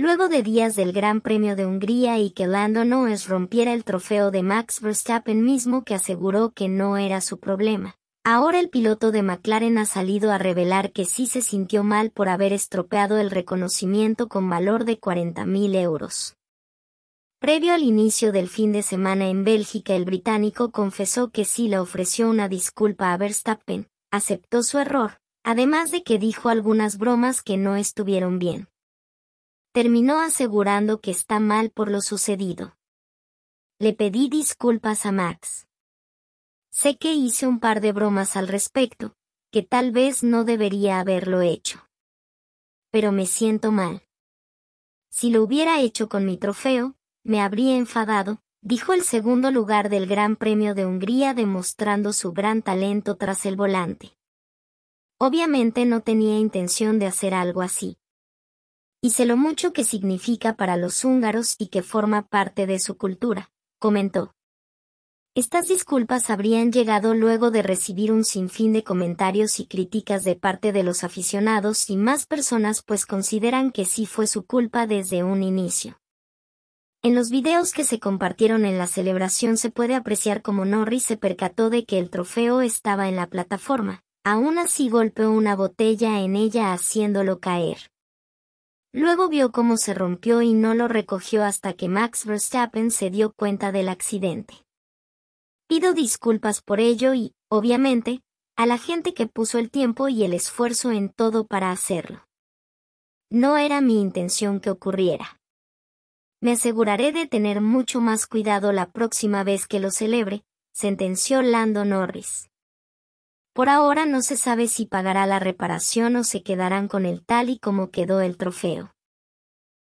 Luego de días del Gran Premio de Hungría y que Lando Norris rompiera el trofeo de Max Verstappen mismo que aseguró que no era su problema, ahora el piloto de McLaren ha salido a revelar que sí se sintió mal por haber estropeado el reconocimiento con valor de 40.000 euros. Previo al inicio del fin de semana en Bélgica el británico confesó que sí le ofreció una disculpa a Verstappen, aceptó su error, además de que dijo algunas bromas que no estuvieron bien terminó asegurando que está mal por lo sucedido. Le pedí disculpas a Max. Sé que hice un par de bromas al respecto, que tal vez no debería haberlo hecho. Pero me siento mal. Si lo hubiera hecho con mi trofeo, me habría enfadado, dijo el segundo lugar del Gran Premio de Hungría demostrando su gran talento tras el volante. Obviamente no tenía intención de hacer algo así y sé lo mucho que significa para los húngaros y que forma parte de su cultura, comentó. Estas disculpas habrían llegado luego de recibir un sinfín de comentarios y críticas de parte de los aficionados y más personas pues consideran que sí fue su culpa desde un inicio. En los videos que se compartieron en la celebración se puede apreciar cómo Norris se percató de que el trofeo estaba en la plataforma, aún así golpeó una botella en ella haciéndolo caer. Luego vio cómo se rompió y no lo recogió hasta que Max Verstappen se dio cuenta del accidente. Pido disculpas por ello y, obviamente, a la gente que puso el tiempo y el esfuerzo en todo para hacerlo. No era mi intención que ocurriera. Me aseguraré de tener mucho más cuidado la próxima vez que lo celebre, sentenció Lando Norris. Por ahora no se sabe si pagará la reparación o se quedarán con el tal y como quedó el trofeo.